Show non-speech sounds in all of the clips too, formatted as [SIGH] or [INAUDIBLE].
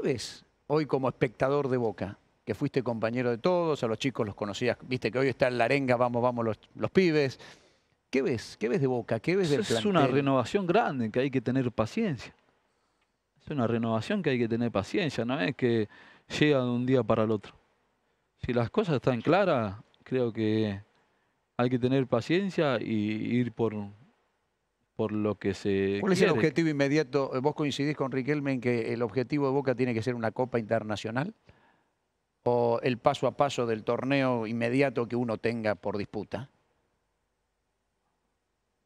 ¿Qué ves hoy como espectador de Boca? Que fuiste compañero de todos, a los chicos los conocías, viste que hoy está en la arenga, vamos, vamos los, pibes. ¿Qué ves? ¿Qué ves de Boca? ¿Qué ves del Es una renovación grande que hay que tener paciencia. Es una renovación que hay que tener paciencia, no es que llega de un día para el otro. Si las cosas están claras, creo que hay que tener paciencia y ir por, por lo que se ¿Cuál es el objetivo inmediato? Eh, ¿Vos coincidís con Riquelme en que el objetivo de Boca tiene que ser una Copa Internacional? ¿O el paso a paso del torneo inmediato que uno tenga por disputa?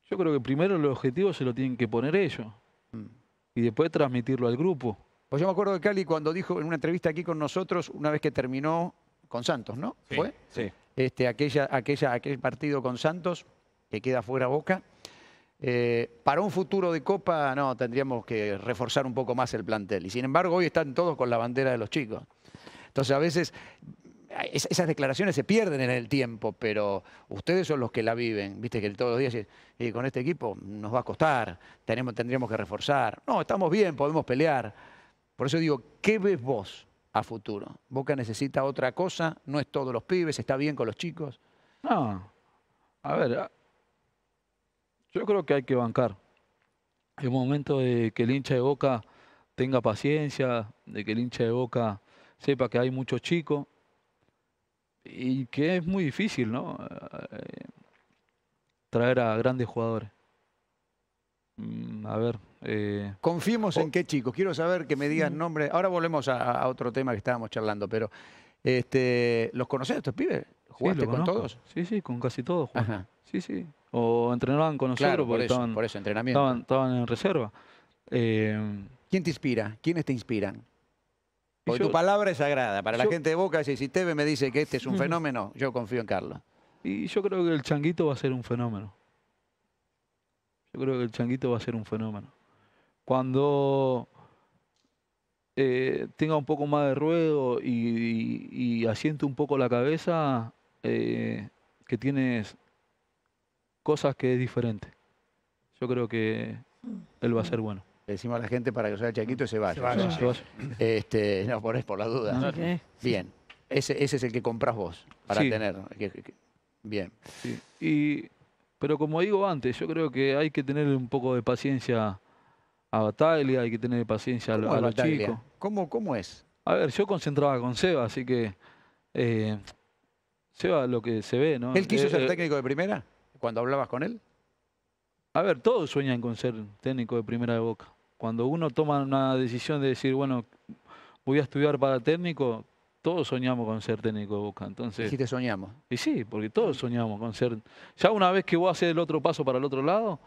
Yo creo que primero el objetivo se lo tienen que poner ellos mm. y después transmitirlo al grupo. Pues yo me acuerdo de Cali cuando dijo en una entrevista aquí con nosotros, una vez que terminó con Santos, ¿no? ¿Fue? Sí. Este, aquella, aquella, aquel partido con Santos que queda fuera Boca, eh, para un futuro de Copa, no, tendríamos que reforzar un poco más el plantel. Y sin embargo, hoy están todos con la bandera de los chicos. Entonces, a veces esas declaraciones se pierden en el tiempo, pero ustedes son los que la viven. Viste que todos los días y eh, con este equipo nos va a costar, tenemos, tendríamos que reforzar. No, estamos bien, podemos pelear. Por eso digo, ¿qué ves vos a futuro? ¿Boca necesita otra cosa? ¿No es todos los pibes? ¿Está bien con los chicos? No. A ver, yo creo que hay que bancar. Es momento de que el hincha de Boca tenga paciencia, de que el hincha de Boca sepa que hay muchos chicos y que es muy difícil, ¿no? Eh, traer a grandes jugadores. Mm, a ver. Eh, Confiemos en qué chicos. Quiero saber que me digan nombre. Ahora volvemos a, otro tema que estábamos charlando, pero este, ¿los conocés estos pibes? ¿Jugaste con todos? Sí, sí, con casi todos. Sí, sí. O entrenaban con nosotros por porque eso, estaban, por eso, entrenamiento. Estaban, en reserva. Eh, ¿Quién te inspira? ¿Quiénes te inspiran? Porque tu palabra es sagrada. Para la gente de Boca, si TV me dice que este es un [LAUGHS] fenómeno, yo confío en Carlos. Y yo creo que el Changuito va a ser un fenómeno. Yo creo que el Changuito va a ser un fenómeno. Cuando eh, tenga un poco más de ruedo y asiente un poco la cabeza, eh, que tienes cosas que es diferente. Yo creo que él va a ser mm. bueno. Le decimos a la gente para que sea el mm. chaquito y se vaya. Este, no ponés por la duda. Bien. Ese, es el que compras vos para tener. Bien. Y, pero como digo antes, yo creo que hay que tener un poco de paciencia a Bataglia, hay que tener paciencia a, los chicos. ¿Cómo, es? A ver, yo concentraba con Seba, así que eh, Seba, lo que se ve, ¿no? ¿Él quiso eh, ser eh, técnico de primera cuando hablabas con él? A ver, todos sueñan con ser técnico de primera de boca. Cuando uno toma una decisión de decir, bueno, voy a estudiar para técnico, todos soñamos con ser técnico de boca. Entonces, sí, te soñamos. Y sí, porque todos soñamos con ser. Ya una vez que vos haces el otro paso para el otro lado,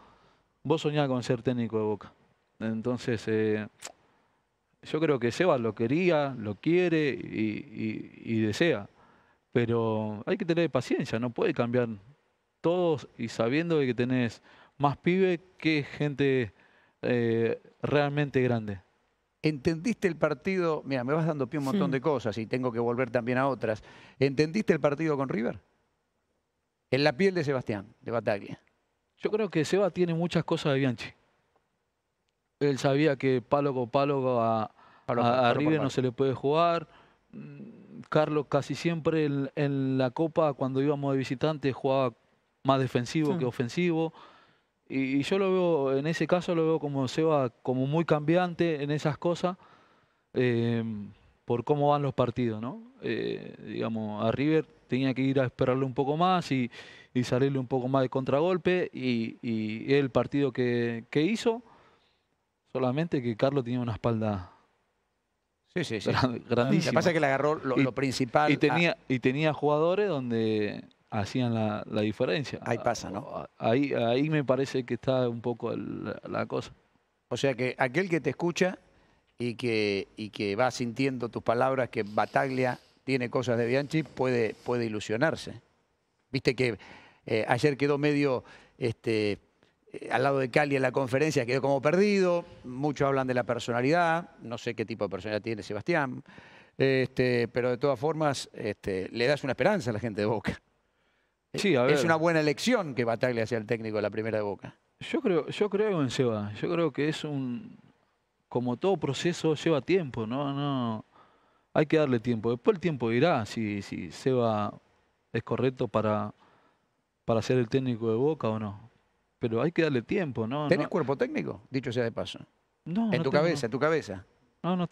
vos soñás con ser técnico de boca. Entonces, eh, yo creo que Seba lo quería, lo quiere y desea. Pero hay que tener paciencia, no puede cambiar todos y sabiendo que tenés más pibe que gente eh, realmente grande. ¿Entendiste el partido? Mira, me vas dando pie un montón de cosas y tengo que volver también a otras. ¿Entendiste el partido con River? En la piel de Sebastián, de Bataglia. Yo creo que Seba tiene muchas cosas de Bianchi. Él sabía que palo con palo a, River no se le puede jugar mm, Carlos casi siempre en, la Copa, cuando íbamos de visitante, jugaba más defensivo que ofensivo. Y, yo lo veo, en ese caso lo veo como Seba, como muy cambiante en esas cosas, em, por cómo van los partidos, ¿no? Eh, digamos, a River tenía que ir a esperarle un poco más y, salirle un poco más de contragolpe y, el partido que, que hizo, solamente que Carlos tenía una espalda Sí, sí, sí. Grandísimo. Lo pasa que le agarró lo, principal. Y tenía, y tenía jugadores donde hacían la, diferencia. Ahí pasa, ¿no? Ah, ah, ahí, ahí me parece que está un poco la, cosa. O sea que aquel que te escucha y que, y que va sintiendo tus palabras que Bataglia tiene cosas de Bianchi puede, puede ilusionarse. Viste que eh, ayer quedó medio este, eh, al lado de Cali en la conferencia quedó como perdido. Muchos hablan de la personalidad. No sé qué tipo de personalidad tiene Sebastián. Este, pero de todas formas, este, le das una esperanza a la gente de Boca. Eh, sí, Es una buena elección que Bataglia hacia el técnico de la primera de Boca. Yo creo, yo creo en Seba. Yo creo que es un. Como todo proceso lleva tiempo, ¿no? no Hay que darle tiempo. Después el tiempo dirá si, si Seba es correcto para, para ser el técnico de Boca o no pero hay que darle tiempo, ¿no? ¿Tenés cuerpo técnico? Dicho sea de paso. No. En tu cabeza, tu cabeza. No, no